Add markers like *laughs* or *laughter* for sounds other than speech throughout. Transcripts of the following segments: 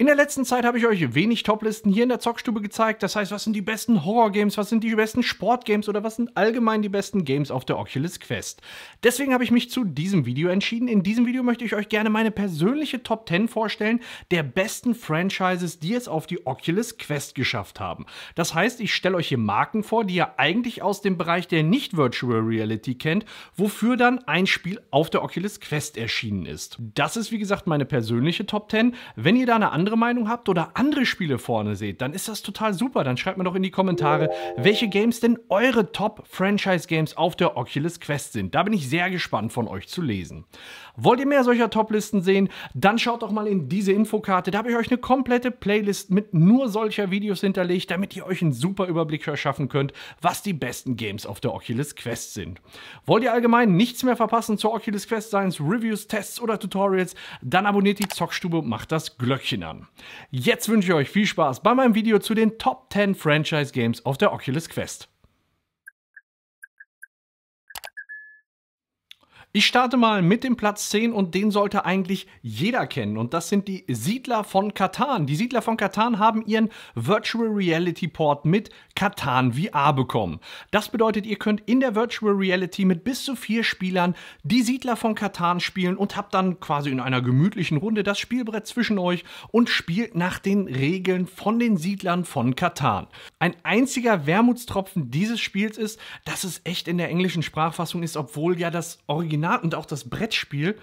In der letzten Zeit habe ich euch wenig Toplisten hier in der Zockstube gezeigt. Das heißt, was sind die besten Horror-Games, was sind die besten Sport-Games oder was sind allgemein die besten Games auf der Oculus Quest. Deswegen habe ich mich zu diesem Video entschieden. In diesem Video möchte ich euch gerne meine persönliche Top 10 vorstellen der besten Franchises, die es auf die Oculus Quest geschafft haben. Das heißt, ich stelle euch hier Marken vor, die ihr eigentlich aus dem Bereich der nicht Virtual Reality kennt, wofür dann ein Spiel auf der Oculus Quest erschienen ist. Das ist wie gesagt meine persönliche Top 10. Wenn ihr da eine andere andere Meinung habt oder andere Spiele vorne seht, dann ist das total super. Dann schreibt mir doch in die Kommentare, welche Games denn eure Top-Franchise-Games auf der Oculus Quest sind. Da bin ich sehr gespannt von euch zu lesen. Wollt ihr mehr solcher Top-Listen sehen? Dann schaut doch mal in diese Infokarte. Da habe ich euch eine komplette Playlist mit nur solcher Videos hinterlegt, damit ihr euch einen super Überblick verschaffen könnt, was die besten Games auf der Oculus Quest sind. Wollt ihr allgemein nichts mehr verpassen zur Oculus Quest, seien es Reviews, Tests oder Tutorials, dann abonniert die Zockstube und macht das Glöckchen an haben. Jetzt wünsche ich euch viel Spaß bei meinem Video zu den Top 10 Franchise Games auf der Oculus Quest. Ich starte mal mit dem Platz 10 und den sollte eigentlich jeder kennen. Und das sind die Siedler von Katan. Die Siedler von Katan haben ihren Virtual Reality Port mit Katan VR bekommen. Das bedeutet, ihr könnt in der Virtual Reality mit bis zu vier Spielern die Siedler von Katan spielen und habt dann quasi in einer gemütlichen Runde das Spielbrett zwischen euch und spielt nach den Regeln von den Siedlern von Katan. Ein einziger Wermutstropfen dieses Spiels ist, dass es echt in der englischen Sprachfassung ist, obwohl ja das Original Original und auch das Brettspiel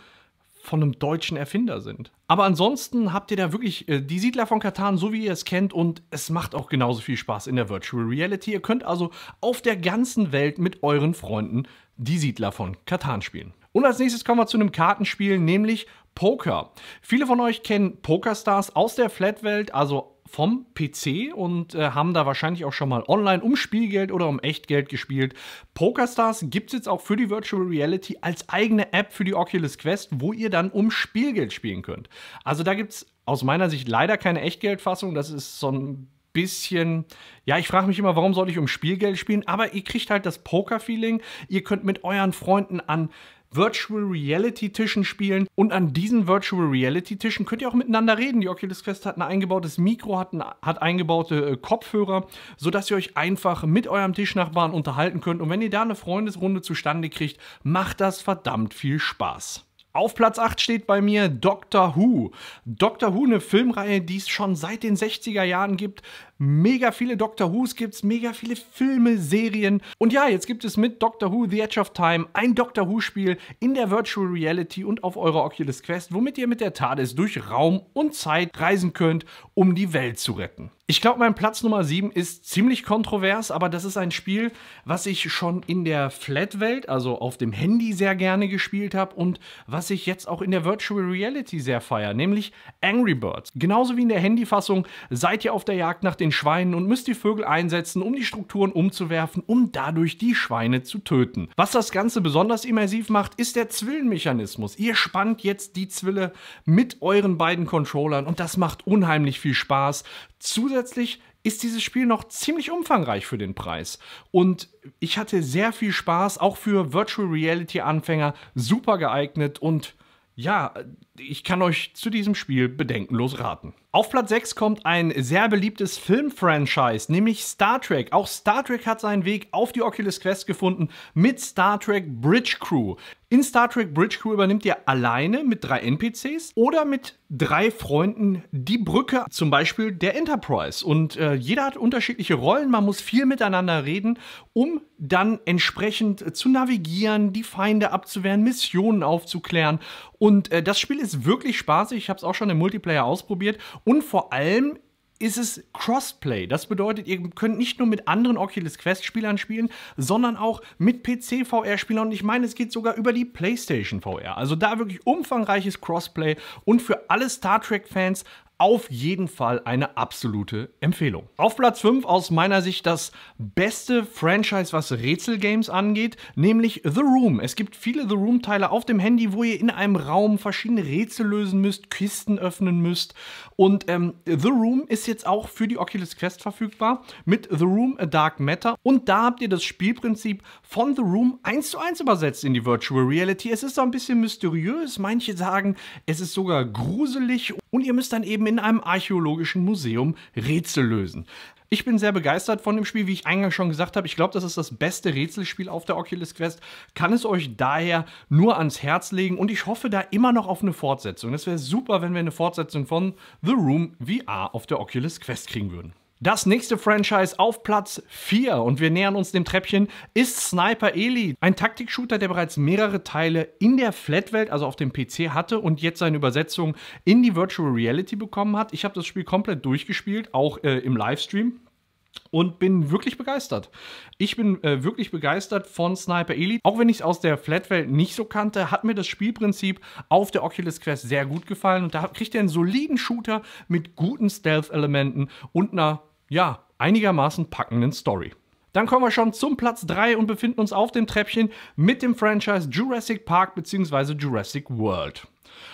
von einem deutschen Erfinder sind. Aber ansonsten habt ihr da wirklich äh, die Siedler von Katan, so wie ihr es kennt, und es macht auch genauso viel Spaß in der Virtual Reality. Ihr könnt also auf der ganzen Welt mit euren Freunden die Siedler von Katan spielen. Und als nächstes kommen wir zu einem Kartenspiel, nämlich Poker. Viele von euch kennen Pokerstars aus der Flatwelt, also vom PC und äh, haben da wahrscheinlich auch schon mal online um Spielgeld oder um Echtgeld gespielt. PokerStars gibt es jetzt auch für die Virtual Reality als eigene App für die Oculus Quest, wo ihr dann um Spielgeld spielen könnt. Also da gibt es aus meiner Sicht leider keine Echtgeldfassung. Das ist so ein bisschen, ja, ich frage mich immer, warum soll ich um Spielgeld spielen? Aber ihr kriegt halt das Poker-Feeling. Ihr könnt mit euren Freunden an Virtual Reality Tischen spielen und an diesen Virtual Reality Tischen könnt ihr auch miteinander reden. Die Oculus Quest hat ein eingebautes Mikro, hat, ein, hat eingebaute äh, Kopfhörer, sodass ihr euch einfach mit eurem Tischnachbarn unterhalten könnt. Und wenn ihr da eine Freundesrunde zustande kriegt, macht das verdammt viel Spaß. Auf Platz 8 steht bei mir Doctor Who. Doctor Who, eine Filmreihe, die es schon seit den 60er Jahren gibt, mega viele Doctor Who's gibt es, mega viele Filme, Serien. Und ja, jetzt gibt es mit Doctor Who The Edge of Time ein Doctor Who-Spiel in der Virtual Reality und auf eurer Oculus Quest, womit ihr mit der TARDIS durch Raum und Zeit reisen könnt, um die Welt zu retten. Ich glaube, mein Platz Nummer 7 ist ziemlich kontrovers, aber das ist ein Spiel, was ich schon in der Flat-Welt, also auf dem Handy, sehr gerne gespielt habe und was ich jetzt auch in der Virtual Reality sehr feiere, nämlich Angry Birds. Genauso wie in der Handyfassung seid ihr auf der Jagd nach den den Schweinen und müsst die Vögel einsetzen, um die Strukturen umzuwerfen, um dadurch die Schweine zu töten. Was das Ganze besonders immersiv macht, ist der Zwillenmechanismus. Ihr spannt jetzt die Zwille mit euren beiden Controllern und das macht unheimlich viel Spaß. Zusätzlich ist dieses Spiel noch ziemlich umfangreich für den Preis. Und ich hatte sehr viel Spaß, auch für Virtual Reality Anfänger super geeignet und ja, ich kann euch zu diesem Spiel bedenkenlos raten. Auf Platz 6 kommt ein sehr beliebtes Filmfranchise, nämlich Star Trek. Auch Star Trek hat seinen Weg auf die Oculus Quest gefunden mit Star Trek Bridge Crew. In Star Trek Bridge Crew übernimmt ihr alleine mit drei NPCs oder mit drei Freunden die Brücke, zum Beispiel der Enterprise. Und äh, jeder hat unterschiedliche Rollen, man muss viel miteinander reden, um dann entsprechend zu navigieren, die Feinde abzuwehren, Missionen aufzuklären. Und äh, das Spiel ist wirklich spaßig, ich habe es auch schon im Multiplayer ausprobiert und vor allem ist es Crossplay. Das bedeutet, ihr könnt nicht nur mit anderen Oculus Quest Spielern spielen, sondern auch mit PC VR Spielern. Und ich meine, es geht sogar über die PlayStation VR. Also da wirklich umfangreiches Crossplay und für alle Star Trek Fans auf jeden Fall eine absolute Empfehlung. Auf Platz 5 aus meiner Sicht das beste Franchise, was Rätselgames angeht, nämlich The Room. Es gibt viele The Room-Teile auf dem Handy, wo ihr in einem Raum verschiedene Rätsel lösen müsst, Kisten öffnen müsst. Und ähm, The Room ist jetzt auch für die Oculus Quest verfügbar mit The Room A Dark Matter. Und da habt ihr das Spielprinzip von The Room eins zu eins übersetzt in die Virtual Reality. Es ist so ein bisschen mysteriös. Manche sagen, es ist sogar gruselig. Und ihr müsst dann eben in einem archäologischen Museum Rätsel lösen. Ich bin sehr begeistert von dem Spiel, wie ich eingangs schon gesagt habe. Ich glaube, das ist das beste Rätselspiel auf der Oculus Quest. Kann es euch daher nur ans Herz legen und ich hoffe da immer noch auf eine Fortsetzung. Es wäre super, wenn wir eine Fortsetzung von The Room VR auf der Oculus Quest kriegen würden. Das nächste Franchise auf Platz 4 und wir nähern uns dem Treppchen ist Sniper Elite. Ein Taktik-Shooter, der bereits mehrere Teile in der Flatwelt, also auf dem PC hatte und jetzt seine Übersetzung in die Virtual Reality bekommen hat. Ich habe das Spiel komplett durchgespielt, auch äh, im Livestream und bin wirklich begeistert. Ich bin äh, wirklich begeistert von Sniper Elite. Auch wenn ich es aus der Flatwelt nicht so kannte, hat mir das Spielprinzip auf der Oculus Quest sehr gut gefallen und da kriegt ihr einen soliden Shooter mit guten Stealth-Elementen und einer ja, einigermaßen packenden Story. Dann kommen wir schon zum Platz 3 und befinden uns auf dem Treppchen mit dem Franchise Jurassic Park bzw. Jurassic World.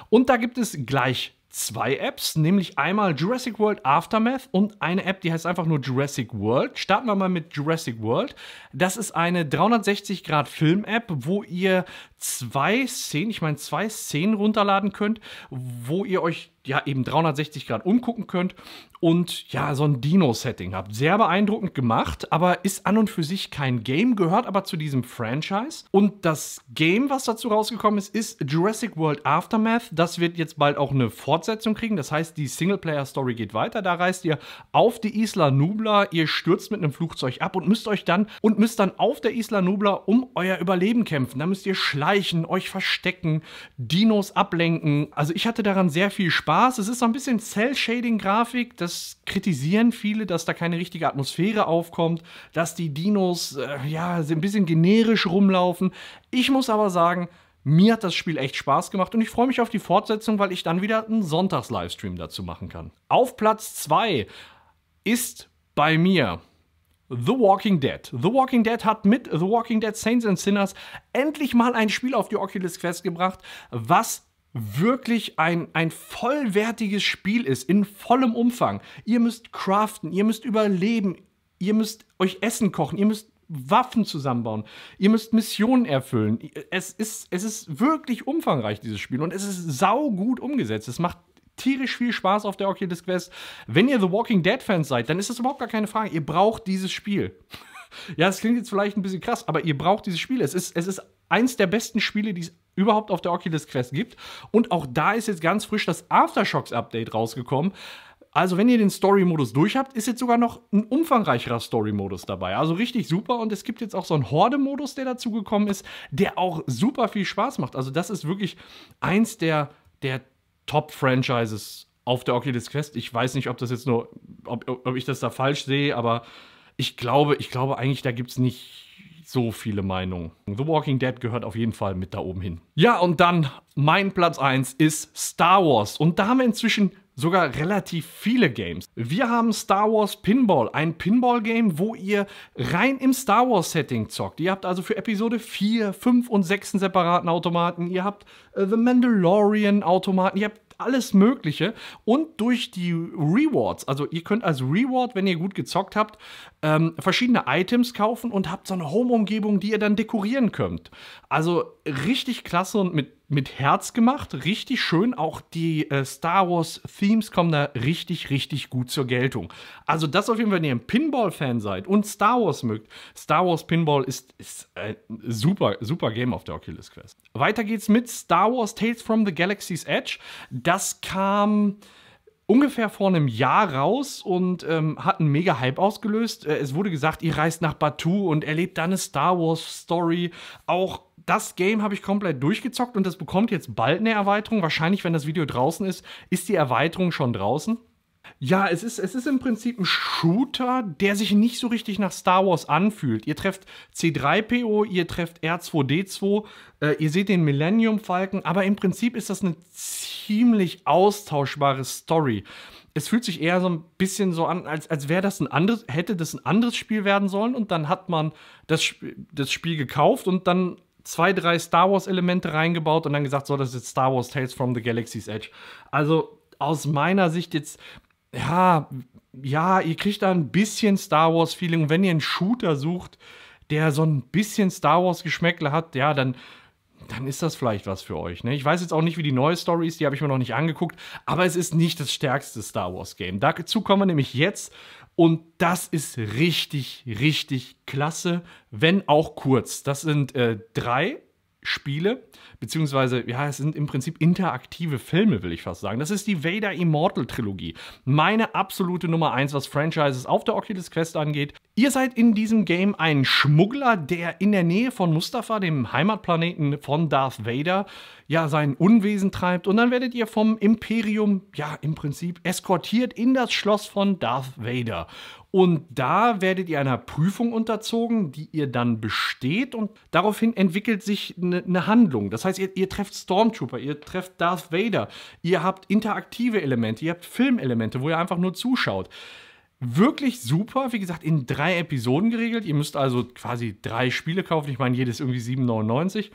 Und da gibt es gleich zwei Apps, nämlich einmal Jurassic World Aftermath und eine App, die heißt einfach nur Jurassic World. Starten wir mal mit Jurassic World. Das ist eine 360-Grad-Film-App, wo ihr zwei Szenen, ich meine zwei Szenen runterladen könnt, wo ihr euch ja eben 360 Grad umgucken könnt und ja so ein Dino-Setting habt. Sehr beeindruckend gemacht, aber ist an und für sich kein Game, gehört aber zu diesem Franchise. Und das Game, was dazu rausgekommen ist, ist Jurassic World Aftermath. Das wird jetzt bald auch eine Fortsetzung kriegen. Das heißt, die Singleplayer-Story geht weiter. Da reist ihr auf die Isla Nubla, ihr stürzt mit einem Flugzeug ab und müsst euch dann und müsst dann auf der Isla Nubla um euer Überleben kämpfen. Da müsst ihr schleichen, euch verstecken, Dinos ablenken. Also ich hatte daran sehr viel Spaß Spaß. Es ist so ein bisschen Cell-Shading-Grafik. Das kritisieren viele, dass da keine richtige Atmosphäre aufkommt, dass die Dinos äh, ja ein bisschen generisch rumlaufen. Ich muss aber sagen, mir hat das Spiel echt Spaß gemacht und ich freue mich auf die Fortsetzung, weil ich dann wieder einen Sonntags-Livestream dazu machen kann. Auf Platz 2 ist bei mir The Walking Dead. The Walking Dead hat mit The Walking Dead Saints and Sinners endlich mal ein Spiel auf die Oculus Quest gebracht, was wirklich ein, ein vollwertiges Spiel ist, in vollem Umfang. Ihr müsst craften, ihr müsst überleben, ihr müsst euch Essen kochen, ihr müsst Waffen zusammenbauen, ihr müsst Missionen erfüllen. Es ist, es ist wirklich umfangreich, dieses Spiel. Und es ist saugut umgesetzt. Es macht tierisch viel Spaß auf der Oculus Quest. Wenn ihr The Walking Dead-Fans seid, dann ist das überhaupt gar keine Frage. Ihr braucht dieses Spiel. *laughs* ja, das klingt jetzt vielleicht ein bisschen krass, aber ihr braucht dieses Spiel. Es ist, es ist eins der besten Spiele, die es überhaupt auf der Oculus Quest gibt. Und auch da ist jetzt ganz frisch das Aftershocks-Update rausgekommen. Also, wenn ihr den Story-Modus durch habt, ist jetzt sogar noch ein umfangreicherer Story-Modus dabei. Also richtig super. Und es gibt jetzt auch so einen Horde-Modus, der dazugekommen ist, der auch super viel Spaß macht. Also, das ist wirklich eins der, der Top-Franchises auf der Oculus Quest. Ich weiß nicht, ob das jetzt nur, ob, ob ich das da falsch sehe, aber ich glaube, ich glaube eigentlich, da gibt es nicht so viele Meinungen. The Walking Dead gehört auf jeden Fall mit da oben hin. Ja, und dann mein Platz 1 ist Star Wars. Und da haben wir inzwischen sogar relativ viele Games. Wir haben Star Wars Pinball, ein Pinball-Game, wo ihr rein im Star Wars-Setting zockt. Ihr habt also für Episode 4, 5 und 6 einen separaten Automaten. Ihr habt äh, The Mandalorian-Automaten. Ihr habt alles Mögliche und durch die Rewards. Also ihr könnt als Reward, wenn ihr gut gezockt habt, ähm, verschiedene Items kaufen und habt so eine Home-Umgebung, die ihr dann dekorieren könnt. Also richtig klasse und mit mit Herz gemacht, richtig schön. Auch die äh, Star Wars Themes kommen da richtig, richtig gut zur Geltung. Also das auf jeden Fall, wenn ihr ein Pinball-Fan seid und Star Wars mögt. Star Wars Pinball ist, ist ein super, super Game auf der Oculus Quest. Weiter geht's mit Star Wars Tales from the Galaxy's Edge. Das kam ungefähr vor einem Jahr raus und ähm, hat einen mega Hype ausgelöst. Äh, es wurde gesagt, ihr reist nach Batu und erlebt dann eine Star Wars Story. Auch das Game habe ich komplett durchgezockt und das bekommt jetzt bald eine Erweiterung. Wahrscheinlich, wenn das Video draußen ist, ist die Erweiterung schon draußen. Ja, es ist, es ist im Prinzip ein Shooter, der sich nicht so richtig nach Star Wars anfühlt. Ihr trefft C3PO, ihr trefft R2D2, äh, ihr seht den Millennium Falcon, aber im Prinzip ist das eine ziemlich austauschbare Story. Es fühlt sich eher so ein bisschen so an, als, als wäre das ein anderes, hätte das ein anderes Spiel werden sollen und dann hat man das, das Spiel gekauft und dann zwei, drei Star Wars-Elemente reingebaut und dann gesagt, so, das ist jetzt Star Wars Tales from the Galaxy's Edge. Also aus meiner Sicht jetzt, ja, ja, ihr kriegt da ein bisschen Star Wars-Feeling. Wenn ihr einen Shooter sucht, der so ein bisschen Star Wars-Geschmäckle hat, ja, dann dann ist das vielleicht was für euch. Ne? Ich weiß jetzt auch nicht, wie die neue Story ist, die habe ich mir noch nicht angeguckt, aber es ist nicht das stärkste Star Wars Game. Dazu kommen wir nämlich jetzt und das ist richtig, richtig klasse, wenn auch kurz. Das sind äh, drei Spiele, beziehungsweise, ja, es sind im Prinzip interaktive Filme, will ich fast sagen. Das ist die Vader Immortal Trilogie. Meine absolute Nummer 1, was Franchises auf der Oculus Quest angeht. Ihr seid in diesem Game ein Schmuggler, der in der Nähe von Mustafa, dem Heimatplaneten von Darth Vader, ja, sein Unwesen treibt. Und dann werdet ihr vom Imperium, ja, im Prinzip eskortiert in das Schloss von Darth Vader. Und da werdet ihr einer Prüfung unterzogen, die ihr dann besteht und daraufhin entwickelt sich eine ne Handlung. Das heißt, ihr, ihr, trefft Stormtrooper, ihr trefft Darth Vader, ihr habt interaktive Elemente, ihr habt Filmelemente, wo ihr einfach nur zuschaut. Wirklich super, wie gesagt, in drei Episoden geregelt. Ihr müsst also quasi drei Spiele kaufen. Ich meine, jedes irgendwie 7,99.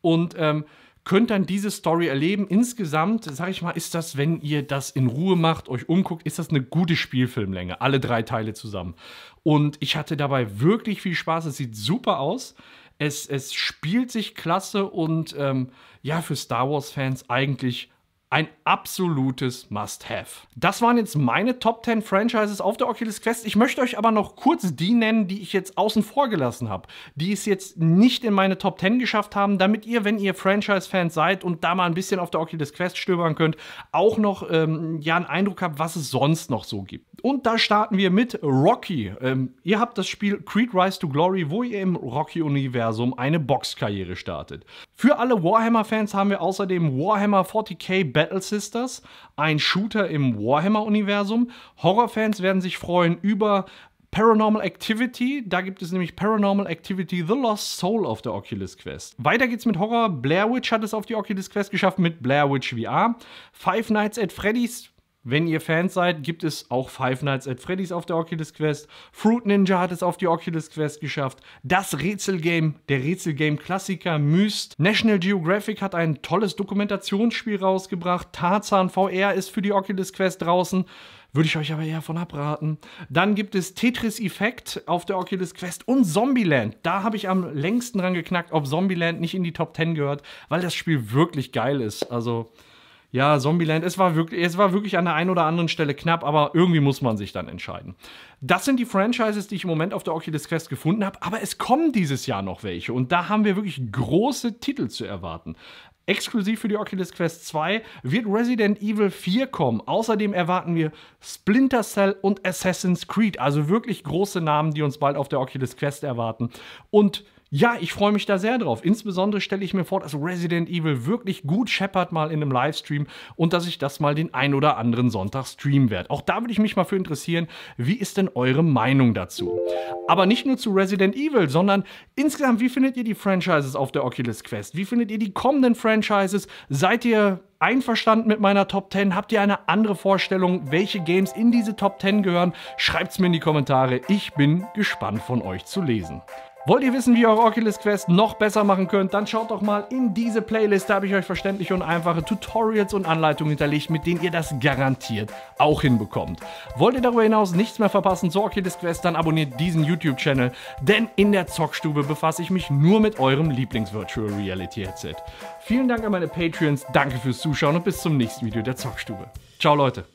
Und ähm, könnt dann diese Story erleben. Insgesamt, sag ich mal, ist das, wenn ihr das in Ruhe macht, euch umguckt, ist das eine gute Spielfilmlänge, alle drei Teile zusammen. Und ich hatte dabei wirklich viel Spaß. Es sieht super aus. Es, es spielt sich klasse und ähm, ja, für Star Wars-Fans eigentlich ein absolutes Must-Have. Das waren jetzt meine Top 10 Franchises auf der Oculus Quest. Ich möchte euch aber noch kurz die nennen, die ich jetzt außen vor gelassen habe, die es jetzt nicht in meine Top 10 geschafft haben, damit ihr, wenn ihr Franchise-Fans seid und da mal ein bisschen auf der Oculus Quest stöbern könnt, auch noch ähm, ja einen Eindruck habt, was es sonst noch so gibt. Und da starten wir mit Rocky. Ähm, ihr habt das Spiel Creed Rise to Glory, wo ihr im Rocky-Universum eine Boxkarriere startet. Für alle Warhammer-Fans haben wir außerdem Warhammer 40k Battle Battle Sisters, ein Shooter im Warhammer-Universum. Horrorfans werden sich freuen über Paranormal Activity. Da gibt es nämlich Paranormal Activity The Lost Soul auf der Oculus Quest. Weiter geht's mit Horror. Blair Witch hat es auf die Oculus Quest geschafft mit Blair Witch VR. Five Nights at Freddy's wenn ihr Fans seid, gibt es auch Five Nights at Freddy's auf der Oculus Quest. Fruit Ninja hat es auf die Oculus Quest geschafft. Das Rätselgame, der Rätselgame-Klassiker Myst. National Geographic hat ein tolles Dokumentationsspiel rausgebracht. Tarzan VR ist für die Oculus Quest draußen. Würde ich euch aber eher von abraten. Dann gibt es Tetris Effect auf der Oculus Quest und Zombieland. Da habe ich am längsten dran geknackt, ob Zombieland nicht in die Top 10 gehört, weil das Spiel wirklich geil ist. Also ja, Zombieland, es war, wirklich, es war wirklich an der einen oder anderen Stelle knapp, aber irgendwie muss man sich dann entscheiden. Das sind die Franchises, die ich im Moment auf der Oculus Quest gefunden habe, aber es kommen dieses Jahr noch welche und da haben wir wirklich große Titel zu erwarten. Exklusiv für die Oculus Quest 2 wird Resident Evil 4 kommen. Außerdem erwarten wir Splinter Cell und Assassin's Creed, also wirklich große Namen, die uns bald auf der Oculus Quest erwarten. Und ja, ich freue mich da sehr drauf. Insbesondere stelle ich mir vor, dass Resident Evil wirklich gut scheppert mal in einem Livestream und dass ich das mal den ein oder anderen Sonntag streamen werde. Auch da würde ich mich mal für interessieren, wie ist denn eure Meinung dazu? Aber nicht nur zu Resident Evil, sondern insgesamt, wie findet ihr die Franchises auf der Oculus Quest? Wie findet ihr die kommenden Franchises? Seid ihr einverstanden mit meiner Top 10? Habt ihr eine andere Vorstellung, welche Games in diese Top 10 gehören? Schreibt's mir in die Kommentare. Ich bin gespannt von euch zu lesen. Wollt ihr wissen, wie ihr eure Oculus Quest noch besser machen könnt, dann schaut doch mal in diese Playlist. Da habe ich euch verständliche und einfache Tutorials und Anleitungen hinterlegt, mit denen ihr das garantiert auch hinbekommt. Wollt ihr darüber hinaus nichts mehr verpassen zur Oculus Quest, dann abonniert diesen YouTube-Channel, denn in der Zockstube befasse ich mich nur mit eurem Lieblings-Virtual Reality Headset. Vielen Dank an meine Patreons, danke fürs Zuschauen und bis zum nächsten Video der Zockstube. Ciao Leute!